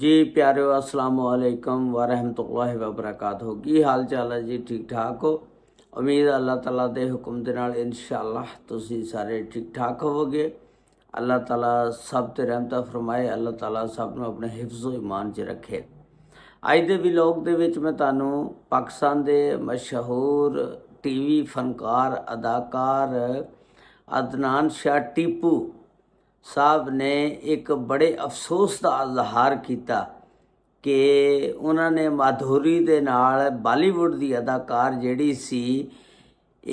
ਜੀ ਪਿਆਰਿਓ ਅਸਲਾਮ ਵਾਲੇਕਮ ਵਰਹਿਮਤੁਲਲਾਹ ਵਬਰਕਾਤ ਹੋ ਕੀ ਹਾਲ ਚਾਲ ਹੈ ਜੀ ਠੀਕ ਠਾਕ ਹੋ ਉਮੀਦ ਹੈ ਅੱਲਾਹ ਤਾਲਾ ਦੇ ਹੁਕਮ ਦੇ ਨਾਲ ਇਨਸ਼ਾਅੱਲਾ ਤੁਸੀਂ ਸਾਰੇ ਠੀਕ ਠਾਕ ਹੋਵੋਗੇ ਅੱਲਾਹ ਤਾਲਾ ਸਭ ਤੇ ਰਹਿਮਤਾ ਫਰਮਾਏ ਅੱਲਾਹ ਤਾਲਾ ਸਭ ਨੂੰ ਆਪਣੇ ਹਿਫਜ਼ੋ ਇਮਾਨ 'ਚ ਰੱਖੇ ਅੱਜ ਦੇ ਵਲੌਗ ਦੇ ਵਿੱਚ ਮੈਂ ਤੁਹਾਨੂੰ ਪਾਕਿਸਤਾਨ ਦੇ ਮਸ਼ਹੂਰ ਟੀਵੀ ਫਨਕਾਰ ਅਦਾਕਾਰ ਅਦਨਾਨ ਸ਼ਾ ਟੀਪੂ ਸਾਹਿਬ ਨੇ ਇੱਕ ਬੜੇ ਅਫਸੋਸ ਦਾ ਇਜ਼ਹਾਰ ਕੀਤਾ ਕਿ ਉਹਨਾਂ ਨੇ ਮਾਧੁਰੀ ਦੇ ਨਾਲ ਬਾਲੀਵੁੱਡ ਦੀ ਅਦਾਕਾਰ ਜਿਹੜੀ ਸੀ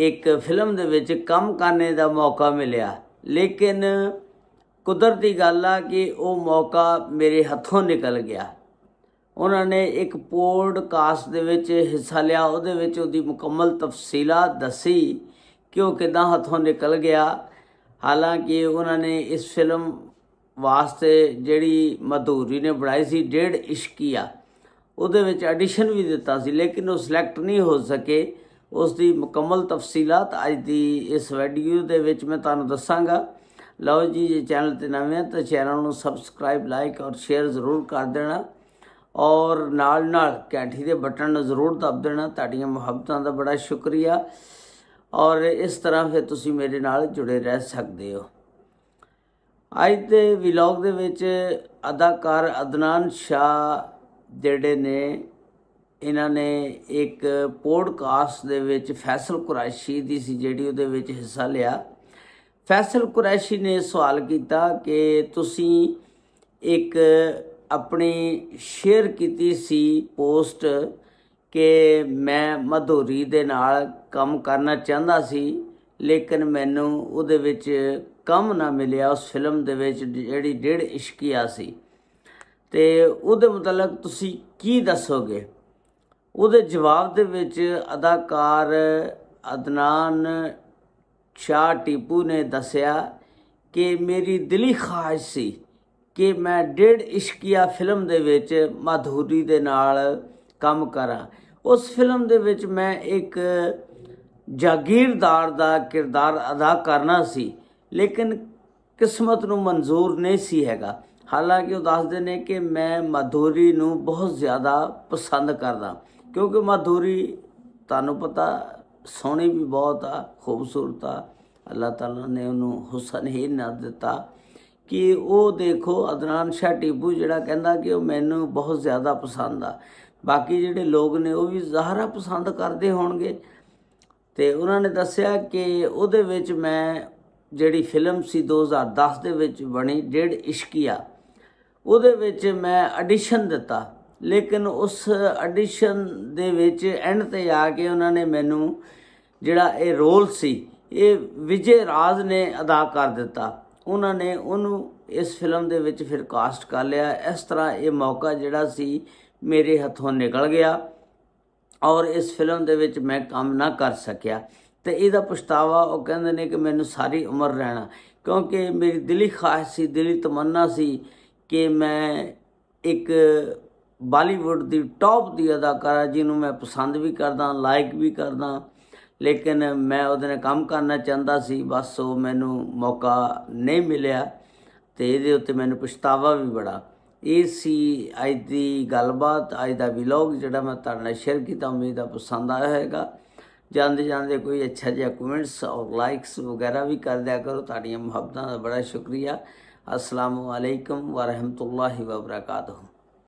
ਇੱਕ ਫਿਲਮ ਦੇ ਵਿੱਚ ਕੰਮ ਕਰਨੇ ਦਾ ਮੌਕਾ ਮਿਲਿਆ ਲੇਕਿਨ ਕੁਦਰਤੀ ਗੱਲ ਆ ਕਿ ਉਹ ਮੌਕਾ ਮੇਰੇ ਹੱਥੋਂ ਨਿਕਲ ਗਿਆ ਉਹਨਾਂ ਨੇ ਇੱਕ ਪੋਡਕਾਸਟ ਦੇ ਵਿੱਚ ਹਿੱਸਾ ਲਿਆ ਉਹਦੇ ਵਿੱਚ ਉਹਦੀ ਮੁਕੰਮਲ ਤਫਸੀਲਾ ਦੱਸੀ ਕਿ ਉਹ ਕਿਦਾਂ ਹੱਥੋਂ ਨਿਕਲ ਗਿਆ ਹਾਲਾਂਕਿ ਉਹਨਾਂ ਨੇ ਇਸ ਫਿਲਮ ਵਾਸਤੇ ਜਿਹੜੀ ਮਧੂਰੀ ਨੇ ਬਣਾਈ ਸੀ ਡੇਢ ਇਸ਼ਕੀਆ ਉਹਦੇ ਵਿੱਚ ਐਡੀਸ਼ਨ ਵੀ ਦਿੱਤਾ ਸੀ ਲੇਕਿਨ ਉਹ ਸਿਲੈਕਟ ਨਹੀਂ ਹੋ ਸਕੇ ਉਸ ਦੀ ਮੁਕੰਮਲ ਤਫਸੀਲਾਤ ਅੱਜ ਦੀ ਇਸ ਵੀਡੀਓ ਦੇ ਵਿੱਚ ਮੈਂ ਤੁਹਾਨੂੰ ਦੱਸਾਂਗਾ ਲਓ ਜੀ ਜੇ ਚੈਨਲ ਤੇ ਨਵੇਂ ਆ ਤਾਂ ਚੈਨਲ ਨੂੰ ਸਬਸਕ੍ਰਾਈਬ ਲਾਈਕ ਔਰ ਸ਼ੇਅਰ ਜ਼ਰੂਰ ਕਰ ਦੇਣਾ ਔਰ ਨਾਲ ਨਾਲ ਕੈਂਠੀ ਦੇ ਬਟਨ ਨੂੰ ਜ਼ਰੂਰ ਦਬ ਦੇਣਾ ਤੁਹਾਡੀਆਂ ਮੁਹੱਬਤਾਂ ਦਾ ਬੜਾ ਸ਼ੁਕਰੀਆ ਔਰ ਇਸ ਤਰ੍ਹਾਂ ਫਿਰ ਤੁਸੀਂ ਮੇਰੇ ਨਾਲ ਜੁੜੇ ਰਹਿ ਸਕਦੇ ਹੋ ਅੱਜ ਦੇ ਵਲੌਗ ਦੇ ਵਿੱਚ ਅਦਾਕਾਰ ਅਦਨਾਨ ਸ਼ਾ ਜਿਹੜੇ ਨੇ ਇਹਨਾਂ ਨੇ ਇੱਕ ਪੋਡਕਾਸਟ ਦੇ ਵਿੱਚ ਫੈਸਲ ਕੁਰੈਸ਼ੀ ਦੀ ਸੀ ਜਿਹੜੀ ਉਹਦੇ ਵਿੱਚ ਹਿੱਸਾ ਲਿਆ ਫੈਸਲ ਕੁਰੈਸ਼ੀ ਨੇ ਸਵਾਲ ਕੀਤਾ ਕਿ ਤੁਸੀਂ ਇੱਕ ਆਪਣੀ ਸ਼ੇਅਰ ਕੀਤੀ ਸੀ ਪੋਸਟ ਕਿ ਮੈਂ ਮਧੂਰੀ ਦੇ ਨਾਲ ਕੰਮ ਕਰਨਾ ਚਾਹੁੰਦਾ ਸੀ ਲੇਕਿਨ ਮੈਨੂੰ ਉਹਦੇ ਵਿੱਚ ਕੰਮ ਨਾ ਮਿਲਿਆ ਉਸ ਫਿਲਮ ਦੇ ਵਿੱਚ ਜਿਹੜੀ ਡੇਢ ਇਸ਼ਕੀਆ ਸੀ ਤੇ ਉਹਦੇ ਮੁਤਲਕ ਤੁਸੀਂ ਕੀ ਦੱਸੋਗੇ ਉਹਦੇ ਜਵਾਬ ਦੇ ਵਿੱਚ ਅਦਾਕਾਰ ਅਦਨਾਨ ਸ਼ਾ ਟੀਪੂ ਨੇ ਦੱਸਿਆ ਕਿ ਮੇਰੀ ਦਿਲੀ ਖਾਹਿਸ਼ ਸੀ ਕਿ ਮੈਂ ਡੇਢ ਇਸ਼ਕੀਆ ਫਿਲਮ ਦੇ ਵਿੱਚ ਮਾਧੂਰੀ ਦੇ ਨਾਲ ਕੰਮ ਕਰਾਂ ਉਸ ਫਿਲਮ ਦੇ ਵਿੱਚ ਮੈਂ ਇੱਕ ਜਾਗੀਰਦਾਰ ਦਾ ਕਿਰਦਾਰ ਅਦਾ ਕਰਨਾ ਸੀ ਲੇਕਿਨ ਕਿਸਮਤ ਨੂੰ ਮਨਜ਼ੂਰ ਨਹੀਂ ਸੀ ਹੈਗਾ ਹਾਲਾਂਕਿ ਉਹ ਦੱਸਦੇ ਨੇ ਕਿ ਮੈਂ ਮਧੂਰੀ ਨੂੰ ਬਹੁਤ ਜ਼ਿਆਦਾ ਪਸੰਦ ਕਰਦਾ ਕਿਉਂਕਿ ਮਧੂਰੀ ਤੁਹਾਨੂੰ ਪਤਾ ਸੋਹਣੀ ਵੀ ਬਹੁਤ ਆ ਖੂਬਸੂਰਤ ਆ ਅੱਲਾਹ ਤਾਲਾ ਨੇ ਉਹਨੂੰ ਹੁਸਨ ਹੀ ਨਾ ਦਿੱਤਾ ਕਿ ਉਹ ਦੇਖੋ ਅਦਨਾਨ ਸ਼ਾਹ ਟੀਪੂ ਜਿਹੜਾ ਕਹਿੰਦਾ ਕਿ ਉਹ ਮੈਨੂੰ ਬਹੁਤ ਜ਼ਿਆਦਾ ਪਸੰਦ ਆ ਬਾਕੀ ਜਿਹੜੇ ਲੋਕ ਨੇ ਉਹ ਵੀ ਜ਼ਹਰਾ ਪਸੰਦ ਕਰਦੇ ਹੋਣਗੇ ਤੇ ਉਹਨਾਂ ਨੇ ਦੱਸਿਆ ਕਿ ਉਹਦੇ ਵਿੱਚ ਮੈਂ ਜਿਹੜੀ ਫਿਲਮ ਸੀ 2010 ਦੇ ਵਿੱਚ ਬਣੀ ਡੇਢ ਇਸ਼ਕੀਆ ਉਹਦੇ ਵਿੱਚ ਮੈਂ ਐਡੀਸ਼ਨ ਦਿੱਤਾ ਲੇਕਿਨ ਉਸ ਐਡੀਸ਼ਨ ਦੇ ਵਿੱਚ ਐਂਡ ਤੇ ਆ ਕੇ ਉਹਨਾਂ ਨੇ ਮੈਨੂੰ ਜਿਹੜਾ ਇਹ ਰੋਲ ਸੀ ਇਹ ਵਿਜੇ ਰਾਜ ਨੇ ਅਦਾ ਕਰ ਦਿੱਤਾ ਉਹਨਾਂ ਨੇ ਉਹਨੂੰ ਇਸ ਫਿਲਮ ਦੇ ਵਿੱਚ ਫਿਰ ਕਾਸਟ ਕਰ ਲਿਆ ਇਸ ਤਰ੍ਹਾਂ ਇਹ ਮੌਕਾ ਜਿਹੜਾ ਸੀ ਮੇਰੇ ਹੱਥੋਂ ਨਿਕਲ ਗਿਆ ਔਰ ਇਸ ਫਿਲਮ ਦੇ ਵਿੱਚ ਮੈਂ ਕੰਮ ਨਾ ਕਰ ਸਕਿਆ ਤੇ ਇਹਦਾ ਪਛਤਾਵਾ ਉਹ ਕਹਿੰਦੇ ਨੇ ਕਿ ਮੈਨੂੰ ਸਾਰੀ ਉਮਰ ਰਹਿਣਾ ਕਿਉਂਕਿ ਮੇਰੀ ਦਿਲੀ ਖਾਹਿਸ਼ ਸੀ ਦਿਲੀ ਤਮੰਨਾ ਸੀ ਕਿ ਮੈਂ ਇੱਕ ਬਾਲੀਵੁੱਡ ਦੀ ਟੌਪ ਦੀ ਅਦਾਕਾਰਾ ਜਿਹਨੂੰ ਮੈਂ ਪਸੰਦ ਵੀ ਕਰਦਾ ਲਾਈਕ ਵੀ ਕਰਦਾ ਲੇਕਿਨ ਮੈਂ ਉਹਦੇ ਨਾਲ ਕੰਮ ਕਰਨਾ ਚਾਹੁੰਦਾ ਸੀ ਬਸ ਉਹ ਮੈਨੂੰ ਮੌਕਾ ਨਹੀਂ ਮਿਲਿਆ ਤੇ ਇਹਦੇ ਉੱਤੇ ਮੈਨੂੰ ਪਛਤਾਵਾ ਵੀ ਬੜਾ अज की गलबात अज का विलॉग जोड़ा मैं तेरे शेयर किया उम्मीद है पसंद आया है जाते जाते कोई अच्छा जहा कमेंट्स और लाइक्स वगैरह भी कर दिया करो ताड़िया मुहब्बत का बड़ा शुक्रिया असलामकम वरहमतुल्ला वबरकू